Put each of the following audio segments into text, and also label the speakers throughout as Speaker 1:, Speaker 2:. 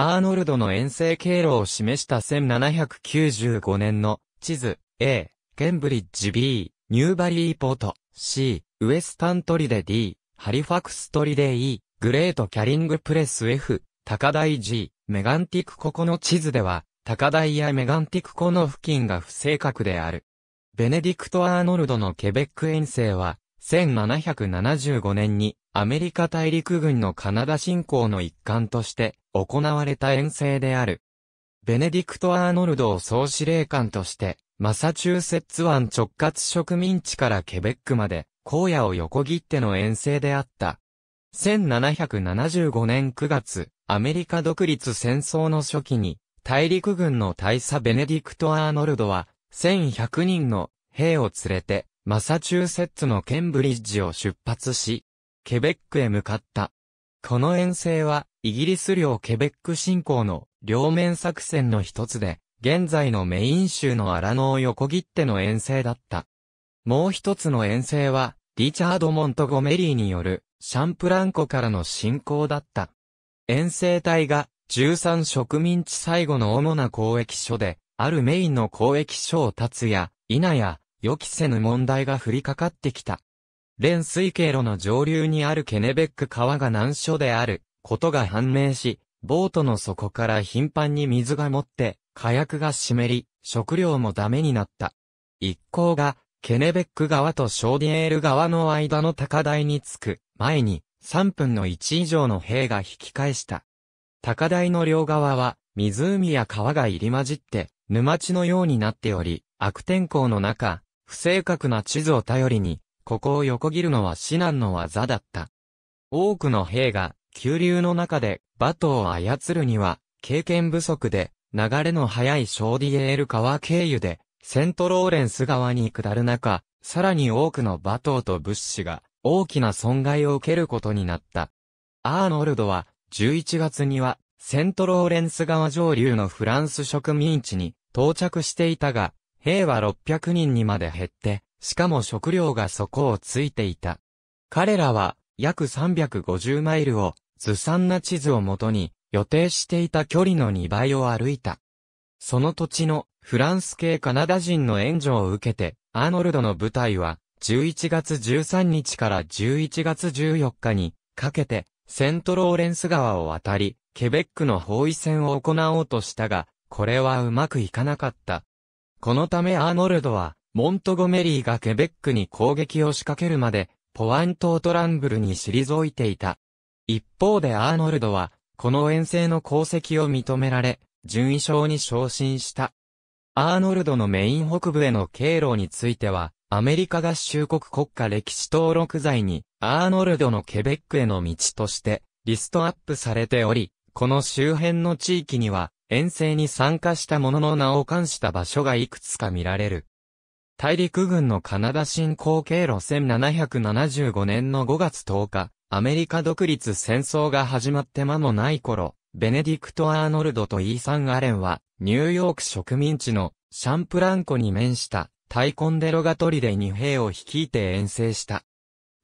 Speaker 1: アーノルドの遠征経路を示した1795年の地図 A、ケンブリッジ B、ニューバリーポート C、ウエスタントリデ D、ハリファクストリデ E、グレートキャリングプレス F、高台 G、メガンティクココの地図では、高台やメガンティクコの付近が不正確である。ベネディクト・アーノルドのケベック遠征は、1775年にアメリカ大陸軍のカナダ侵攻の一環として行われた遠征である。ベネディクト・アーノルドを総司令官として、マサチューセッツ湾直轄植民地からケベックまで、荒野を横切っての遠征であった。1775年9月、アメリカ独立戦争の初期に、大陸軍の大佐ベネディクト・アーノルドは、1100人の兵を連れて、マサチューセッツのケンブリッジを出発し、ケベックへ向かった。この遠征は、イギリス領ケベック侵攻の両面作戦の一つで、現在のメイン州のアラノを横切っての遠征だった。もう一つの遠征は、リチャード・モントゴメリーによる、シャンプランコからの侵攻だった。遠征隊が、13植民地最後の主な交易所で、あるメインの交易所を立つや、否や、予期せぬ問題が降りかかってきた。連水経路の上流にあるケネベック川が難所であることが判明し、ボートの底から頻繁に水が持って、火薬が湿り、食料もダメになった。一行が、ケネベック川とショーディエール川の間の高台に着く前に、3分の1以上の兵が引き返した。高台の両側は、湖や川が入り混じって、沼地のようになっており、悪天候の中、不正確な地図を頼りに、ここを横切るのは至難の技だった。多くの兵が、急流の中で、バトを操るには、経験不足で、流れの速いショーディエール川経由で、セントローレンス川に下る中、さらに多くのバトと物資が大きな損害を受けることになった。アーノルドは11月にはセントローレンス川上流のフランス植民地に到着していたが、兵は600人にまで減って、しかも食料が底をついていた。彼らは約350マイルをずさんな地図をもとに予定していた距離の2倍を歩いた。その土地のフランス系カナダ人の援助を受けて、アーノルドの部隊は11月13日から11月14日にかけてセントローレンス川を渡り、ケベックの包囲戦を行おうとしたが、これはうまくいかなかった。このためアーノルドは、モントゴメリーがケベックに攻撃を仕掛けるまで、ポワン島トランブルに退いていた。一方でアーノルドは、この遠征の功績を認められ、順位賞に昇進した。アーノルドのメイン北部への経路については、アメリカ合衆国国家歴史登録罪に、アーノルドのケベックへの道として、リストアップされており、この周辺の地域には、遠征に参加した者の名を冠した場所がいくつか見られる。大陸軍のカナダ侵攻経路1775年の5月10日、アメリカ独立戦争が始まって間もない頃、ベネディクト・アーノルドとイーサン・アレンは、ニューヨーク植民地のシャンプランコに面したタイコンデロガトリでに兵を率いて遠征した。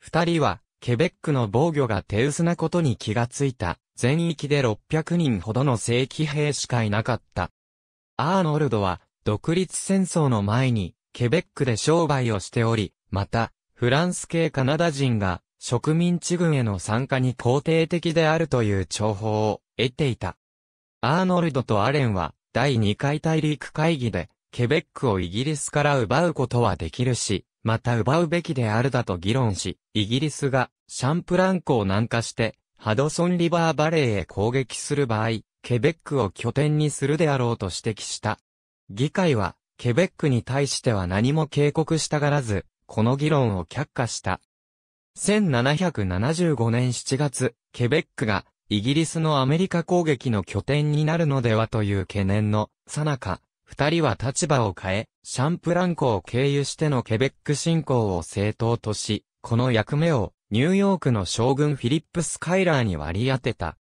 Speaker 1: 二人は、ケベックの防御が手薄なことに気がついた、全域で600人ほどの正規兵しかいなかった。アーノルドは、独立戦争の前に、ケベックで商売をしており、また、フランス系カナダ人が、植民地軍への参加に肯定的であるという情報を得ていた。アーノルドとアレンは、第2回大陸会議で、ケベックをイギリスから奪うことはできるし、また奪うべきであるだと議論し、イギリスがシャンプランコを南下して、ハドソンリバーバレーへ攻撃する場合、ケベックを拠点にするであろうと指摘した。議会は、ケベックに対しては何も警告したがらず、この議論を却下した。1775年7月、ケベックが、イギリスのアメリカ攻撃の拠点になるのではという懸念の、さなか、二人は立場を変え、シャンプランコを経由してのケベック侵攻を正当とし、この役目をニューヨークの将軍フィリップス・カイラーに割り当てた。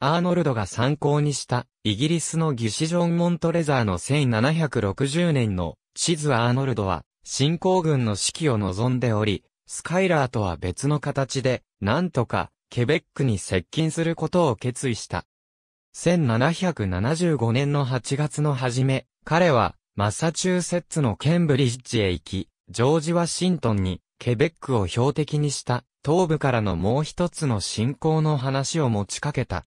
Speaker 1: アーノルドが参考にした、イギリスの技シジョン・モントレザーの1760年の地図アーノルドは、新興軍の指揮を望んでおり、スカイラーとは別の形で、なんとか、ケベックに接近することを決意した。1775年の8月の初め、彼は、マサチューセッツのケンブリッジへ行き、ジョージ・ワシントンに、ケベックを標的にした、東部からのもう一つの侵攻の話を持ちかけた。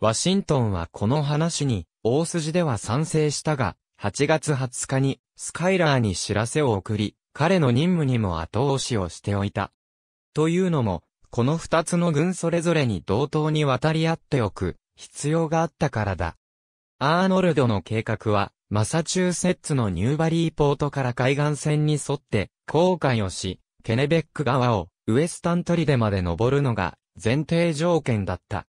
Speaker 1: ワシントンはこの話に、大筋では賛成したが、8月20日に、スカイラーに知らせを送り、彼の任務にも後押しをしておいた。というのも、この二つの軍それぞれに同等に渡り合っておく、必要があったからだ。アーノルドの計画は、マサチューセッツのニューバリーポートから海岸線に沿って、航海をし、ケネベック川を、ウエスタン砦まで登るのが前提条件だった。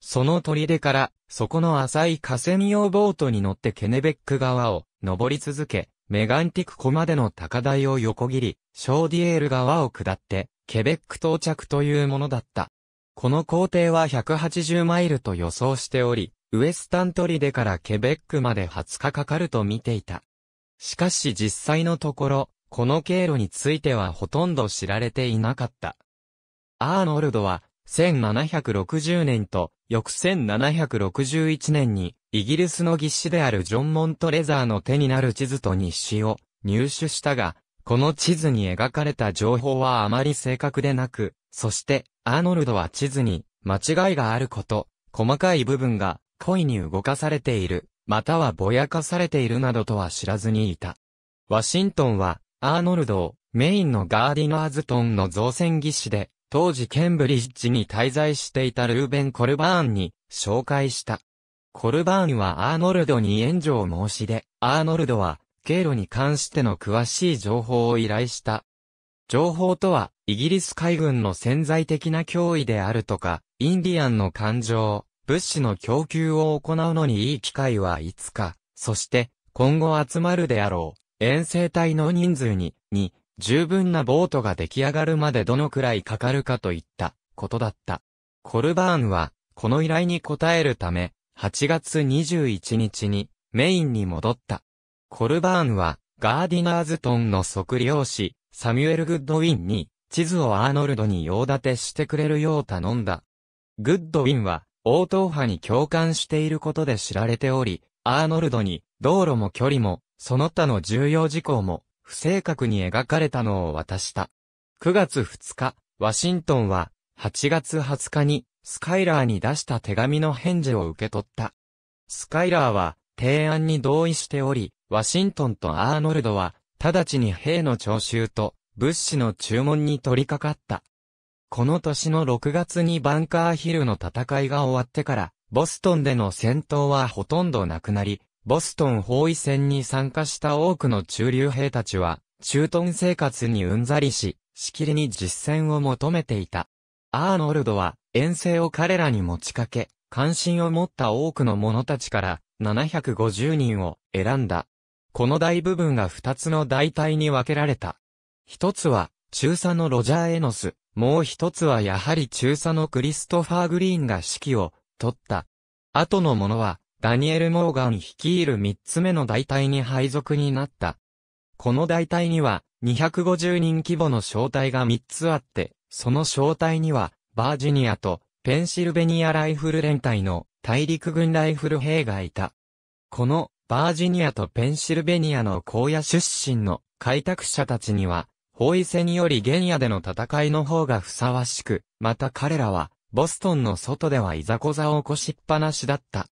Speaker 1: その砦から、そこの浅い河川用ボートに乗ってケネベック川を登り続け、メガンティク湖までの高台を横切り、ショーディエール川を下って、ケベック到着というものだった。この工程は180マイルと予想しており、ウエスタントリデからケベックまで20日かかると見ていた。しかし実際のところ、この経路についてはほとんど知られていなかった。アーノルドは、1760年と、翌1761年に、イギリスの技師であるジョン・モントレザーの手になる地図と日誌を入手したが、この地図に描かれた情報はあまり正確でなく、そして、アーノルドは地図に間違いがあること、細かい部分が故意に動かされている、またはぼやかされているなどとは知らずにいた。ワシントンは、アーノルドをメインのガーディナーズトンの造船技師で、当時ケンブリッジに滞在していたルーベン・コルバーンに紹介した。コルバーンはアーノルドに援助を申し出、アーノルドは経路に関しての詳しい情報を依頼した。情報とは、イギリス海軍の潜在的な脅威であるとか、インディアンの感情、物資の供給を行うのにいい機会はいつか、そして、今後集まるであろう。遠征隊の人数に、に、十分なボートが出来上がるまでどのくらいかかるかといったことだった。コルバーンは、この依頼に応えるため、8月21日にメインに戻った。コルバーンは、ガーディナーズトンの測量士、サミュエル・グッドウィンに、地図をアーノルドに用立てしてくれるよう頼んだ。グッドウィンは、応答派に共感していることで知られており、アーノルドに、道路も距離も、その他の重要事項も不正確に描かれたのを渡した。9月2日、ワシントンは8月20日にスカイラーに出した手紙の返事を受け取った。スカイラーは提案に同意しており、ワシントンとアーノルドは直ちに兵の徴収と物資の注文に取り掛かった。この年の6月にバンカーヒルの戦いが終わってから、ボストンでの戦闘はほとんどなくなり、ボストン包囲戦に参加した多くの中流兵たちは、駐屯生活にうんざりし、しきりに実戦を求めていた。アーノルドは、遠征を彼らに持ちかけ、関心を持った多くの者たちから、750人を選んだ。この大部分が2つの大隊に分けられた。一つは、中佐のロジャー・エノス、もう一つはやはり中佐のクリストファー・グリーンが指揮を、取った。後の者は、ダニエル・モーガン率いる3つ目の大隊に配属になった。この大隊には、250人規模の小隊が3つあって、その小隊には、バージニアとペンシルベニアライフル連隊の大陸軍ライフル兵がいた。このバージニアとペンシルベニアの荒野出身の開拓者たちには、包囲戦より原野での戦いの方がふさわしく、また彼らは、ボストンの外ではいざこざを起こしっぱなしだった。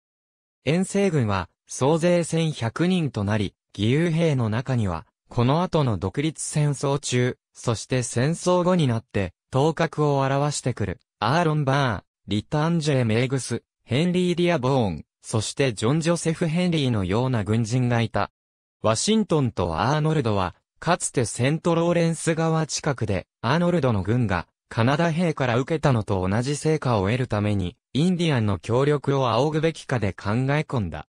Speaker 1: 遠征軍は総勢1100人となり、義勇兵の中には、この後の独立戦争中、そして戦争後になって、頭角を表してくる、アーロン・バーン、リッタ・アンジェ・メイグス、ヘンリー・ディア・ボーン、そしてジョン・ジョセフ・ヘンリーのような軍人がいた。ワシントンとアーノルドは、かつてセントローレンス川近くで、アーノルドの軍が、カナダ兵から受けたのと同じ成果を得るために、インディアンの協力を仰ぐべきかで考え込んだ。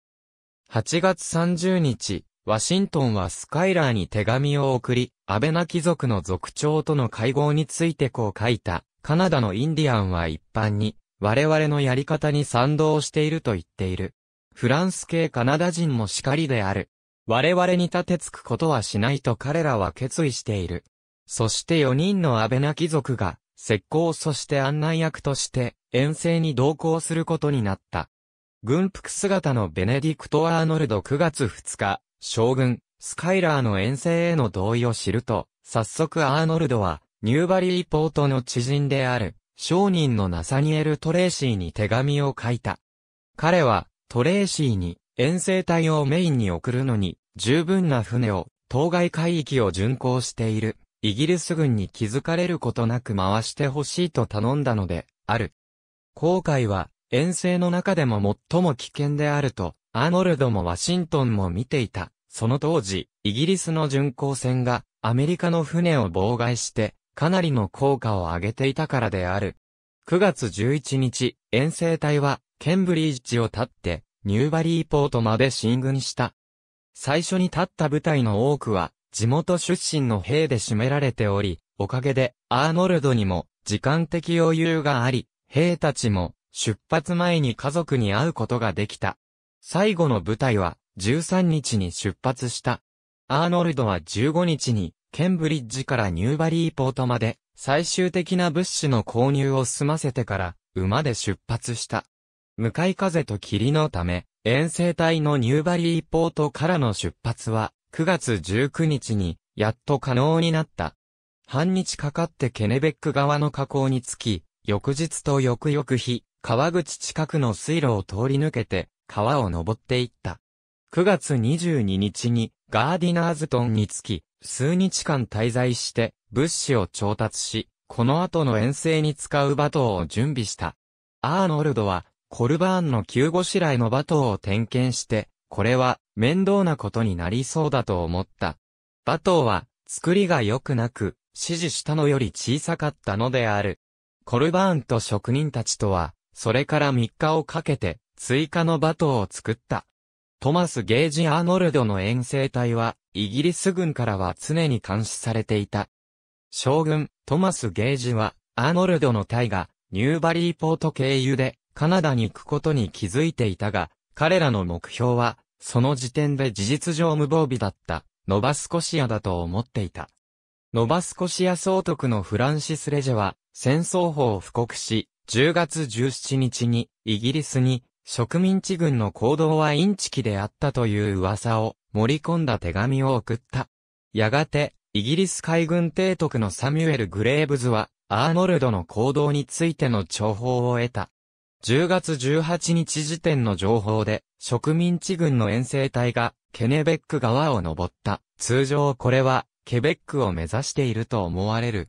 Speaker 1: 8月30日、ワシントンはスカイラーに手紙を送り、アベナ貴族の族長との会合についてこう書いた、カナダのインディアンは一般に、我々のやり方に賛同していると言っている。フランス系カナダ人もしかりである。我々に立てつくことはしないと彼らは決意している。そして4人のアベナ貴族が、石膏そして案内役として遠征に同行することになった。軍服姿のベネディクト・アーノルド9月2日、将軍、スカイラーの遠征への同意を知ると、早速アーノルドは、ニューバリーポートの知人である、商人のナサニエル・トレーシーに手紙を書いた。彼は、トレーシーに、遠征隊をメインに送るのに、十分な船を、当該海域を巡航している。イギリス軍に気づかれることなく回してほしいと頼んだので、ある。航海は、遠征の中でも最も危険であると、アーノルドもワシントンも見ていた。その当時、イギリスの巡航船が、アメリカの船を妨害して、かなりの効果を上げていたからである。9月11日、遠征隊は、ケンブリッジを立って、ニューバリーポートまで進軍した。最初に立った部隊の多くは、地元出身の兵で占められており、おかげで、アーノルドにも、時間的余裕があり、兵たちも、出発前に家族に会うことができた。最後の舞台は、13日に出発した。アーノルドは15日に、ケンブリッジからニューバリーポートまで、最終的な物資の購入を済ませてから、馬で出発した。向かい風と霧のため、遠征隊のニューバリーポートからの出発は、9月19日に、やっと可能になった。半日かかってケネベック側の河口につき、翌日と翌々日、川口近くの水路を通り抜けて、川を登っていった。9月22日に、ガーディナーズトンにつき、数日間滞在して、物資を調達し、この後の遠征に使うバトを準備した。アーノルドは、コルバーンの急ごしらえのバトを点検して、これは面倒なことになりそうだと思った。馬頭は作りが良くなく、指示したのより小さかったのである。コルバーンと職人たちとは、それから3日をかけて、追加の馬頭を作った。トマス・ゲージ・アーノルドの遠征隊は、イギリス軍からは常に監視されていた。将軍、トマス・ゲージは、アーノルドの隊が、ニューバリーポート経由で、カナダに行くことに気づいていたが、彼らの目標は、その時点で事実上無防備だった、ノバスコシアだと思っていた。ノバスコシア総督のフランシス・レジェは、戦争法を布告し、10月17日に、イギリスに、植民地軍の行動はインチキであったという噂を盛り込んだ手紙を送った。やがて、イギリス海軍提督のサミュエル・グレーブズは、アーノルドの行動についての情報を得た。10月18日時点の情報で、植民地軍の遠征隊が、ケネベック川を登った。通常これは、ケベックを目指していると思われる。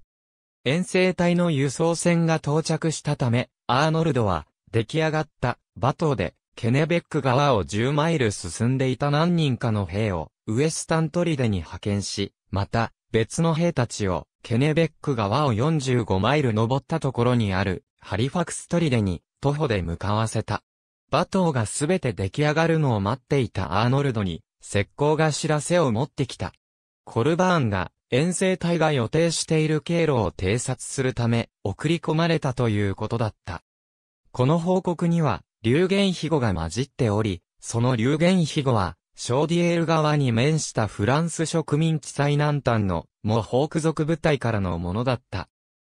Speaker 1: 遠征隊の輸送船が到着したため、アーノルドは、出来上がった、バトで、ケネベック川を10マイル進んでいた何人かの兵を、ウエスタントリデに派遣し、また、別の兵たちを、ケネベック川を45マイル登ったところにある、ハリファクストリデに、徒歩で向かわせた。バトーがすべて出来上がるのを待っていたアーノルドに、石膏が知らせを持ってきた。コルバーンが、遠征隊が予定している経路を偵察するため、送り込まれたということだった。この報告には、流言飛語が混じっており、その流言飛語は、ショーディエール側に面したフランス植民地最南端のモホーク族部隊からのものだった。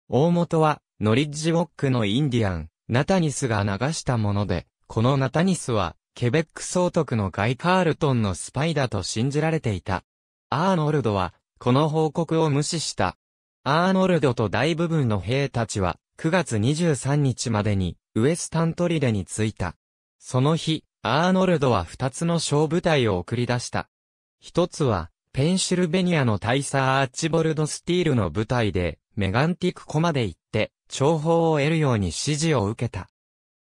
Speaker 1: 大元は、ノリッジウォックのインディアン、ナタニスが流したもので、このナタニスは、ケベック総督のガイ・カールトンのスパイだと信じられていた。アーノルドは、この報告を無視した。アーノルドと大部分の兵たちは、9月23日までに、ウエスタントリデに着いた。その日、アーノルドは2つの小部隊を送り出した。一つは、ペンシルベニアの大佐アーチボルド・スティールの部隊で、メガンティクコまで行って、情報を得るように指示を受けた。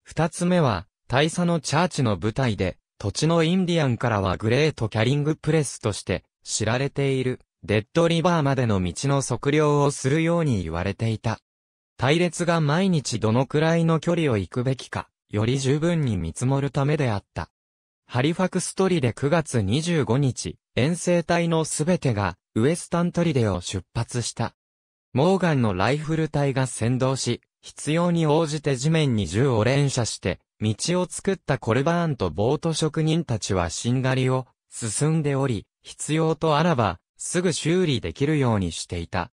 Speaker 1: 二つ目は、大佐のチャーチの舞台で、土地のインディアンからはグレートキャリングプレスとして知られている、デッドリバーまでの道の測量をするように言われていた。隊列が毎日どのくらいの距離を行くべきか、より十分に見積もるためであった。ハリファクストリで9月25日、遠征隊のすべてが、ウエスタントリデを出発した。モーガンのライフル隊が先導し、必要に応じて地面に銃を連射して、道を作ったコルバーンとボート職人たちは死んがりを進んでおり、必要とあらば、すぐ修理できるようにしていた。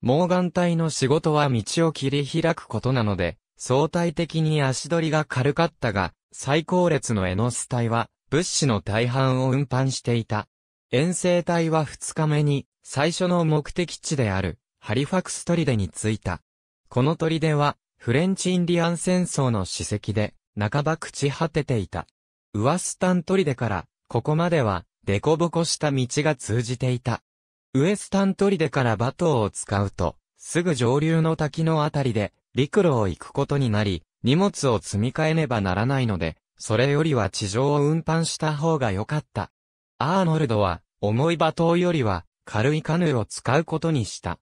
Speaker 1: モーガン隊の仕事は道を切り開くことなので、相対的に足取りが軽かったが、最高列のエノス隊は、物資の大半を運搬していた。遠征隊は2日目に、最初の目的地である、ハリファクス砦に着いた。この砦は、フレンチインディアン戦争の史跡で、半ば朽ち果てていた。ウワスタン砦から、ここまでは、デコボコした道が通じていた。ウエスタン砦からバトーを使うと、すぐ上流の滝のあたりで、陸路を行くことになり、荷物を積み替えねばならないので、それよりは地上を運搬した方が良かった。アーノルドは、重い馬頭よりは、軽いカヌーを使うことにした。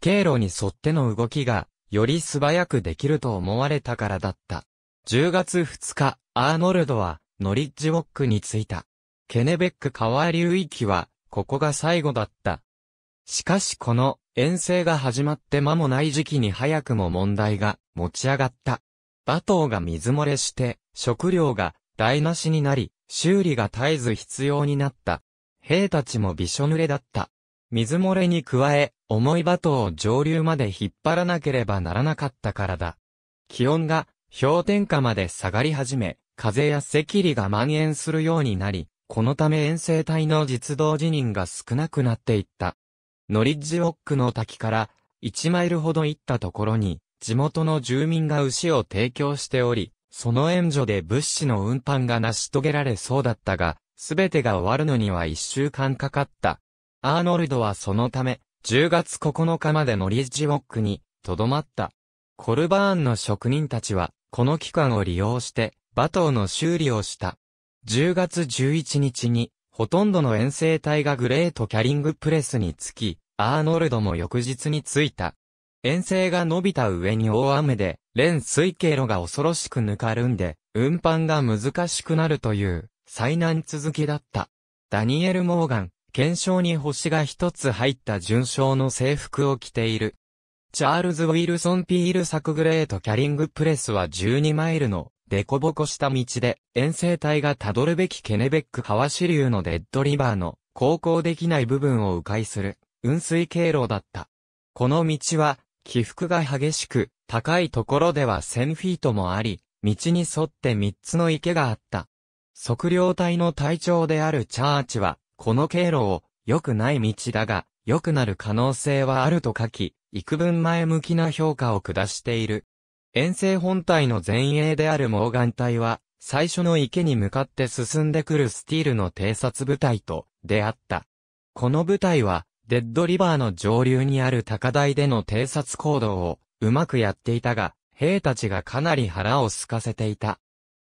Speaker 1: 経路に沿っての動きが、より素早くできると思われたからだった。10月2日、アーノルドは、ノリッジウォックに着いた。ケネベック川流域は、ここが最後だった。しかしこの、遠征が始まって間もない時期に早くも問題が持ち上がった。バトーが水漏れして、食料が台無しになり、修理が絶えず必要になった。兵たちもびしょ濡れだった。水漏れに加え、重いバトを上流まで引っ張らなければならなかったからだ。気温が氷点下まで下がり始め、風や赤痢が蔓延するようになり、このため遠征隊の実動辞任が少なくなっていった。ノリッジォックの滝から1マイルほど行ったところに、地元の住民が牛を提供しており、その援助で物資の運搬が成し遂げられそうだったが、すべてが終わるのには一週間かかった。アーノルドはそのため、10月9日までのリッジウォックに、とどまった。コルバーンの職人たちは、この期間を利用して、バトーの修理をした。10月11日に、ほとんどの遠征隊がグレートキャリングプレスにつき、アーノルドも翌日に着いた。遠征が伸びた上に大雨で、連水経路が恐ろしくぬかるんで、運搬が難しくなるという、災難続きだった。ダニエル・モーガン、検証に星が一つ入った純章の制服を着ている。チャールズ・ウィルソン・ピールサクグレート・キャリング・プレスは12マイルのデコボコした道で、遠征隊がたどるべきケネベックワシ流のデッドリバーの航行できない部分を迂回する、運水経路だった。この道は、起伏が激しく、高いところでは1000フィートもあり、道に沿って3つの池があった。測量隊の隊長であるチャーチは、この経路を、良くない道だが、良くなる可能性はあると書き、幾分前向きな評価を下している。遠征本体の前衛であるモーガン隊は、最初の池に向かって進んでくるスティールの偵察部隊と出会った。この部隊は、デッドリバーの上流にある高台での偵察行動をうまくやっていたが、兵たちがかなり腹を空かせていた。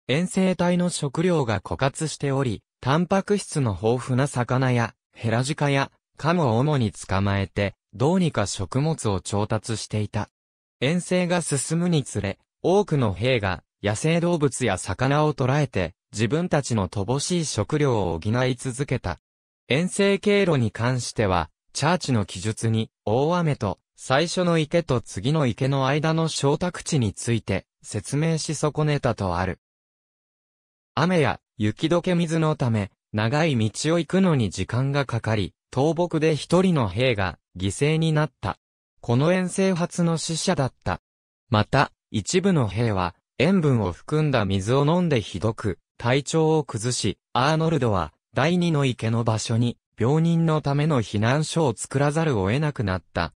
Speaker 1: 遠征隊の食料が枯渇しており、タンパク質の豊富な魚や、ヘラジカや、カムを主に捕まえて、どうにか食物を調達していた。遠征が進むにつれ、多くの兵が、野生動物や魚を捕らえて、自分たちの乏しい食料を補い続けた。遠征経路に関しては、チャーチの記述に、大雨と、最初の池と次の池の間の小宅地について、説明し損ねたとある。雨や雪解け水のため、長い道を行くのに時間がかかり、倒木で一人の兵が犠牲になった。この遠征発の死者だった。また、一部の兵は、塩分を含んだ水を飲んでひどく、体調を崩し、アーノルドは、第二の池の場所に、病人のための避難所を作らざるを得なくなった。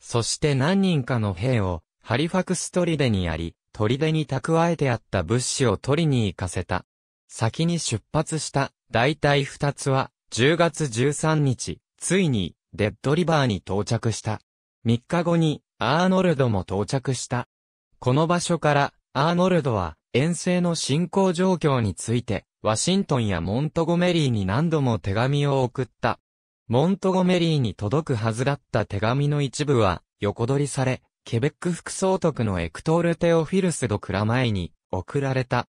Speaker 1: そして何人かの兵を、ハリファクス砦にあり、砦に蓄えてあった物資を取りに行かせた。先に出発した大体二つは10月13日、ついにデッドリバーに到着した。3日後にアーノルドも到着した。この場所からアーノルドは遠征の進行状況についてワシントンやモントゴメリーに何度も手紙を送った。モントゴメリーに届くはずだった手紙の一部は横取りされ、ケベック副総督のエクトール・テオフィルス・ド・クラ前に送られた。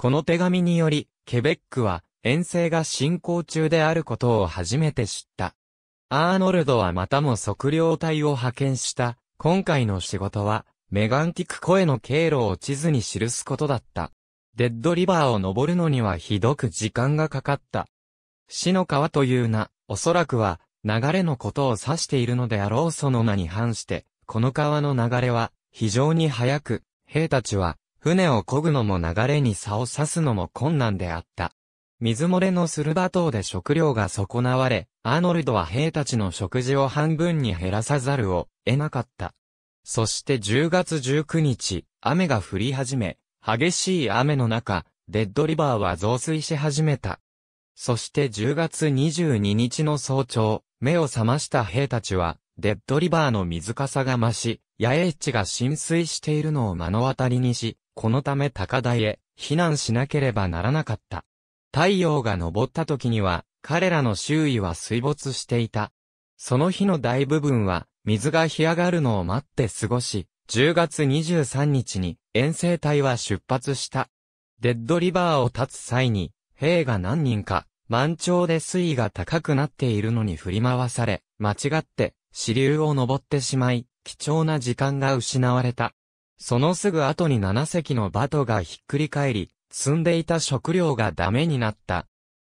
Speaker 1: この手紙により、ケベックは遠征が進行中であることを初めて知った。アーノルドはまたも測量隊を派遣した。今回の仕事は、メガンティク湖への経路を地図に記すことだった。デッドリバーを登るのにはひどく時間がかかった。死の川という名、おそらくは、流れのことを指しているのであろうその名に反して、この川の流れは、非常に速く、兵たちは、船を漕ぐのも流れに差を差すのも困難であった。水漏れのスルバ島で食料が損なわれ、アーノルドは兵たちの食事を半分に減らさざるを得なかった。そして10月19日、雨が降り始め、激しい雨の中、デッドリバーは増水し始めた。そして10月22日の早朝、目を覚ました兵たちは、デッドリバーの水かさが増し、野営地が浸水しているのを目の当たりにし、このため高台へ避難しなければならなかった。太陽が昇った時には、彼らの周囲は水没していた。その日の大部分は、水が干上がるのを待って過ごし、10月23日に遠征隊は出発した。デッドリバーを立つ際に、兵が何人か、満潮で水位が高くなっているのに振り回され、間違って支流を登ってしまい、貴重な時間が失われた。そのすぐ後に7隻のバトがひっくり返り、積んでいた食料がダメになった。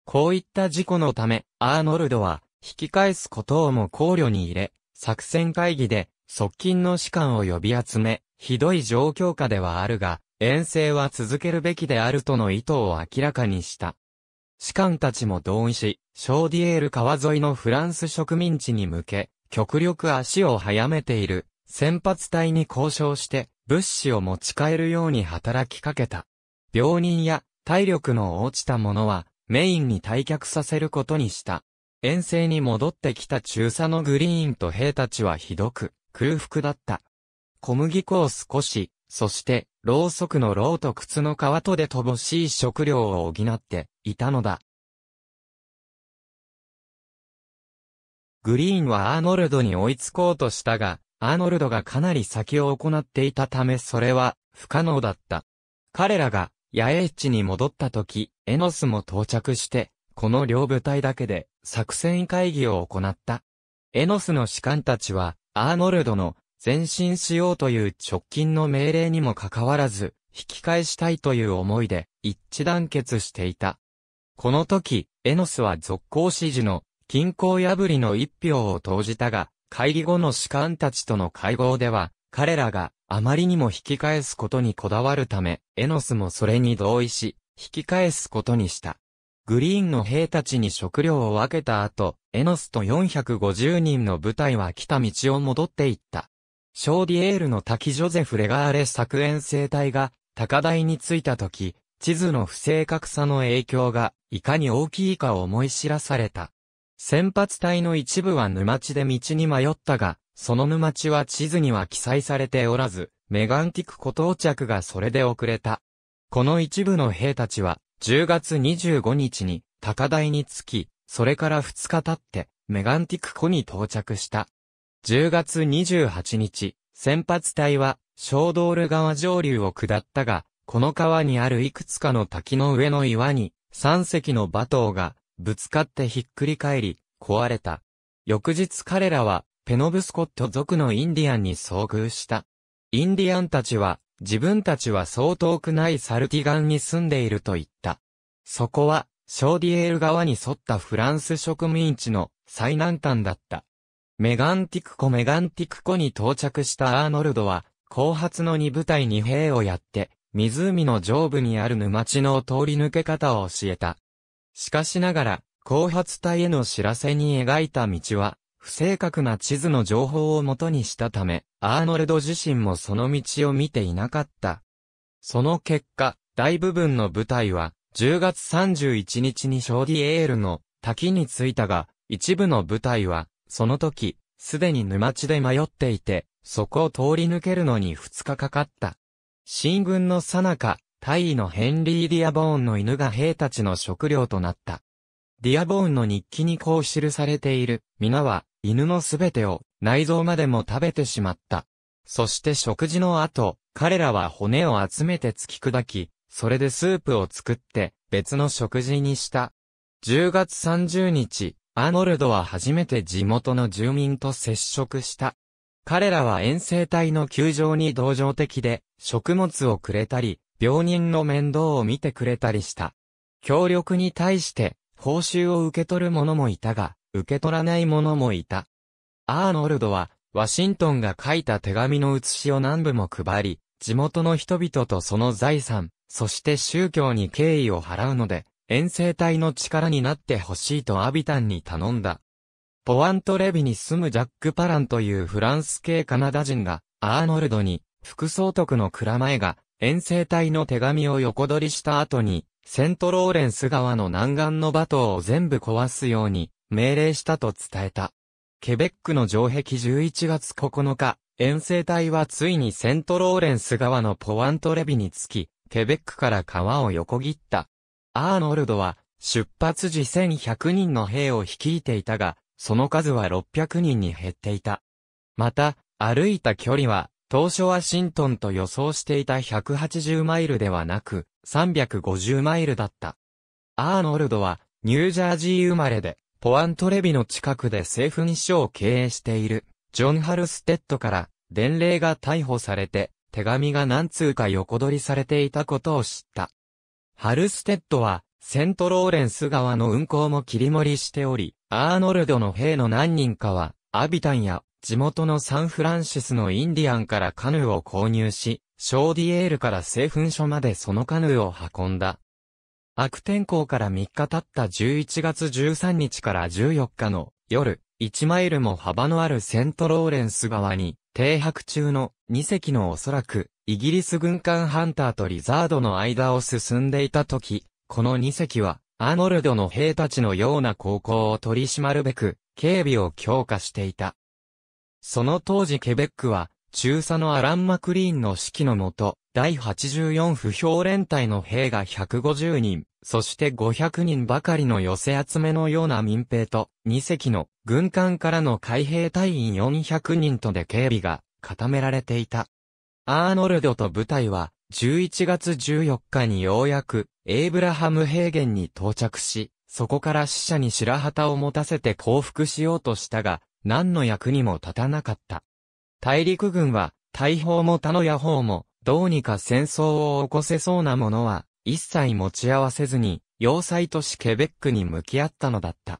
Speaker 1: こういった事故のため、アーノルドは、引き返すことをも考慮に入れ、作戦会議で、側近の士官を呼び集め、ひどい状況下ではあるが、遠征は続けるべきであるとの意図を明らかにした。士官たちも同意し、ショーディエール川沿いのフランス植民地に向け、極力足を早めている、先発隊に交渉して、物資を持ち帰るように働きかけた。病人や体力の落ちた者はメインに退却させることにした。遠征に戻ってきた中佐のグリーンと兵たちはひどく空腹だった。小麦粉を少し、そしてろうそくのろうと靴の皮とで乏しい食料を補っていたのだ。グリーンはアーノルドに追いつこうとしたが、アーノルドがかなり先を行っていたためそれは不可能だった。彼らが野営地に戻った時、エノスも到着して、この両部隊だけで作戦会議を行った。エノスの士官たちは、アーノルドの前進しようという直近の命令にもかかわらず、引き返したいという思いで一致団結していた。この時、エノスは続行指示の均衡破りの一票を投じたが、会議後の士官たちとの会合では、彼らがあまりにも引き返すことにこだわるため、エノスもそれに同意し、引き返すことにした。グリーンの兵たちに食料を分けた後、エノスと450人の部隊は来た道を戻っていった。ショーディエールの滝ジョゼフ・レガーレ作演生隊が高台に着いた時、地図の不正確さの影響がいかに大きいかを思い知らされた。先発隊の一部は沼地で道に迷ったが、その沼地は地図には記載されておらず、メガンティク湖到着がそれで遅れた。この一部の兵たちは、10月25日に高台に着き、それから2日経って、メガンティク湖に到着した。10月28日、先発隊は、小道路川上流を下ったが、この川にあるいくつかの滝の上の岩に、3隻の馬頭がぶつかってひっくり返り、壊れた。翌日彼らは、ペノブスコット族のインディアンに遭遇した。インディアンたちは、自分たちはそう遠くないサルティガンに住んでいると言った。そこは、ショーディエール側に沿ったフランス植民地の最南端だった。メガンティクコメガンティクコに到着したアーノルドは、後発の2部隊に兵をやって、湖の上部にある沼地の通り抜け方を教えた。しかしながら、後発隊への知らせに描いた道は、不正確な地図の情報をもとにしたため、アーノルド自身もその道を見ていなかった。その結果、大部分の部隊は、10月31日にショーディエールの滝に着いたが、一部の部隊は、その時、すでに沼地で迷っていて、そこを通り抜けるのに2日かかった。進軍のさなか、大尉のヘンリー・ディアボーンの犬が兵たちの食料となった。ディアボーンの日記にこう記されている、皆は、犬のすべてを、内臓までも食べてしまった。そして食事の後、彼らは骨を集めて突き砕き、それでスープを作って、別の食事にした。10月30日、アーノルドは初めて地元の住民と接触した。彼らは遠征隊の球場に同情的で、食物をくれたり、病人の面倒を見てくれたりした。協力に対して、報酬を受け取る者もいたが、受け取らない者もいた。アーノルドは、ワシントンが書いた手紙の写しを何部も配り、地元の人々とその財産、そして宗教に敬意を払うので、遠征隊の力になってほしいとアビタンに頼んだ。ポアントレビに住むジャック・パランというフランス系カナダ人が、アーノルドに、副総督の蔵前が、遠征隊の手紙を横取りした後に、セントローレンス川の南岸のバトを全部壊すように命令したと伝えた。ケベックの城壁11月9日、遠征隊はついにセントローレンス川のポワントレビに着き、ケベックから川を横切った。アーノルドは出発時1100人の兵を率いていたが、その数は600人に減っていた。また、歩いた距離は当初ワシントンと予想していた180マイルではなく、350マイルだった。アーノルドは、ニュージャージー生まれで、ポアントレビの近くで製粉所を経営している、ジョン・ハルステッドから、伝令が逮捕されて、手紙が何通か横取りされていたことを知った。ハルステッドは、セントローレンス川の運行も切り盛りしており、アーノルドの兵の何人かは、アビタンや地元のサンフランシスのインディアンからカヌーを購入し、ショーディエールから製粉所までそのカヌーを運んだ。悪天候から3日経った11月13日から14日の夜、1マイルも幅のあるセントローレンス側に、停泊中の2隻のおそらく、イギリス軍艦ハンターとリザードの間を進んでいた時、この2隻は、アーノルドの兵たちのような航行を取り締まるべく、警備を強化していた。その当時ケベックは、中佐のアラン・マクリーンの指揮のもと、第84不評連隊の兵が150人、そして500人ばかりの寄せ集めのような民兵と、2隻の軍艦からの海兵隊員400人とで警備が固められていた。アーノルドと部隊は、11月14日にようやく、エイブラハム平原に到着し、そこから死者に白旗を持たせて降伏しようとしたが、何の役にも立たなかった。大陸軍は、大砲も他の野砲も、どうにか戦争を起こせそうなものは、一切持ち合わせずに、要塞都市ケベックに向き合ったのだった。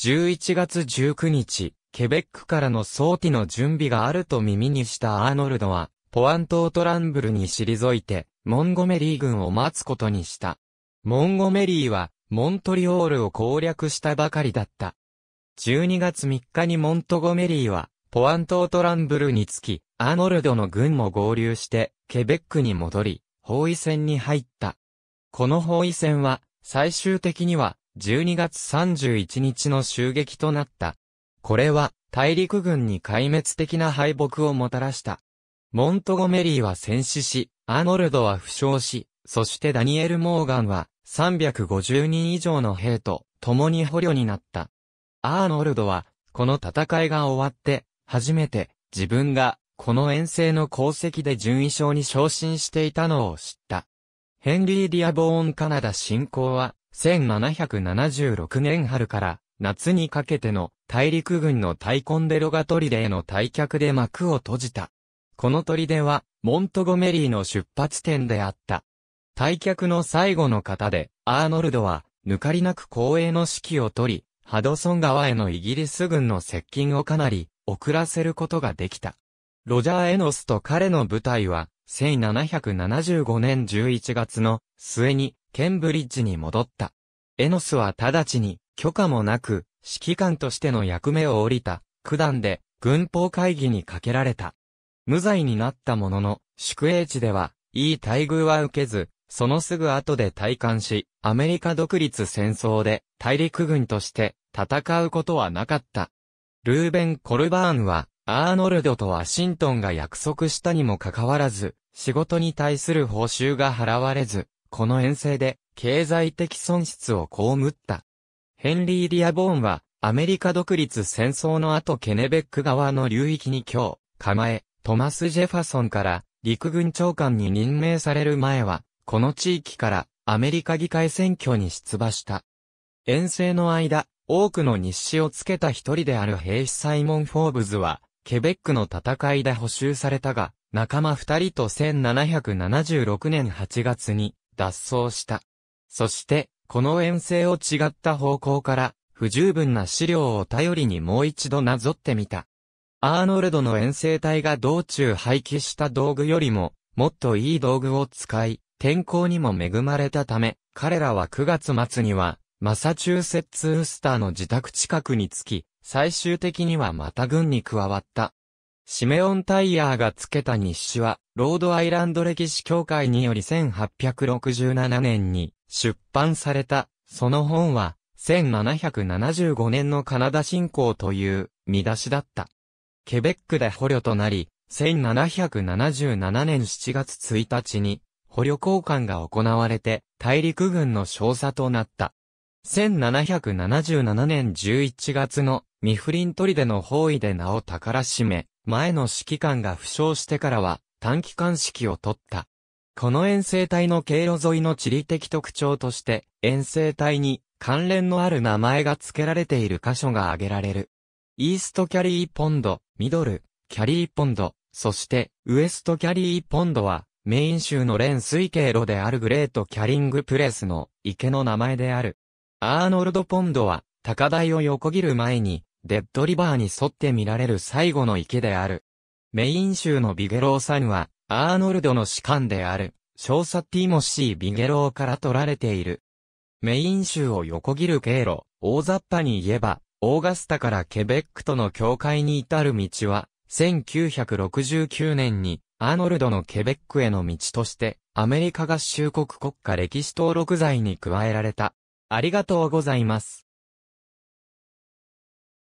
Speaker 1: 11月19日、ケベックからの早期の準備があると耳にしたアーノルドは、ポアントートランブルに退いて、モンゴメリー軍を待つことにした。モンゴメリーは、モントリオールを攻略したばかりだった。12月3日にモントゴメリーは、ポアントートランブルにつき、アーノルドの軍も合流して、ケベックに戻り、包囲戦に入った。この包囲戦は、最終的には、12月31日の襲撃となった。これは、大陸軍に壊滅的な敗北をもたらした。モントゴメリーは戦死し、アーノルドは負傷し、そしてダニエル・モーガンは350人以上の兵と共に捕虜になった。アーノルドは、この戦いが終わって、初めて、自分が、この遠征の功績で順位賞に昇進していたのを知った。ヘンリー・ディアボーン・カナダ侵攻は、1776年春から夏にかけての大陸軍のタイコンデロガトリデへの退却で幕を閉じた。この砦は、モントゴメリーの出発点であった。退却の最後の方で、アーノルドは、抜かりなく光栄の指揮を取り、ハドソン川へのイギリス軍の接近をかなり遅らせることができた。ロジャー・エノスと彼の部隊は、1775年11月の末にケンブリッジに戻った。エノスは直ちに許可もなく、指揮官としての役目を降りた、九段で軍法会議にかけられた。無罪になったものの、宿営地では、いい待遇は受けず、そのすぐ後で退官し、アメリカ独立戦争で大陸軍として戦うことはなかった。ルーベン・コルバーンは、アーノルドとワシントンが約束したにもかかわらず、仕事に対する報酬が払われず、この遠征で経済的損失を被った。ヘンリー・ディアボーンは、アメリカ独立戦争の後ケネベック側の流域に今日、構え、トマス・ジェファソンから陸軍長官に任命される前は、この地域からアメリカ議会選挙に出馬した。遠征の間、多くの日誌をつけた一人である兵士サイモン・フォーブズは、ケベックの戦いで補修されたが、仲間二人と1776年8月に脱走した。そして、この遠征を違った方向から、不十分な資料を頼りにもう一度なぞってみた。アーノルドの遠征隊が道中廃棄した道具よりも、もっといい道具を使い、天候にも恵まれたため、彼らは9月末には、マサチューセッツ・ウスターの自宅近くに着き、最終的にはまた軍に加わった。シメオン・タイヤーがつけた日誌は、ロードアイランド歴史協会により1867年に出版された。その本は、1775年のカナダ侵攻という見出しだった。ケベックで捕虜となり、1777年7月1日に捕虜交換が行われて、大陸軍の少佐となった。1777年11月のミフリン砦の包囲で名を宝しめ、前の指揮官が負傷してからは短期間指揮を取った。この遠征隊の経路沿いの地理的特徴として、遠征隊に関連のある名前が付けられている箇所が挙げられる。イーストキャリーポンド、ミドル、キャリーポンド、そして、ウエストキャリーポンドは、メイン州の連水経路であるグレート・キャリング・プレスの池の名前である。アーノルド・ポンドは、高台を横切る前に、デッドリバーに沿って見られる最後の池である。メイン州のビゲロー山は、アーノルドの士官である、少佐ティモシー・ビゲローから取られている。メイン州を横切る経路、大雑把に言えば、オーガスタからケベックとの境界に至る道は、1969年にアーノルドのケベックへの道として、アメリカ合衆国国家歴史登録罪に加えられた。ありがとうございます。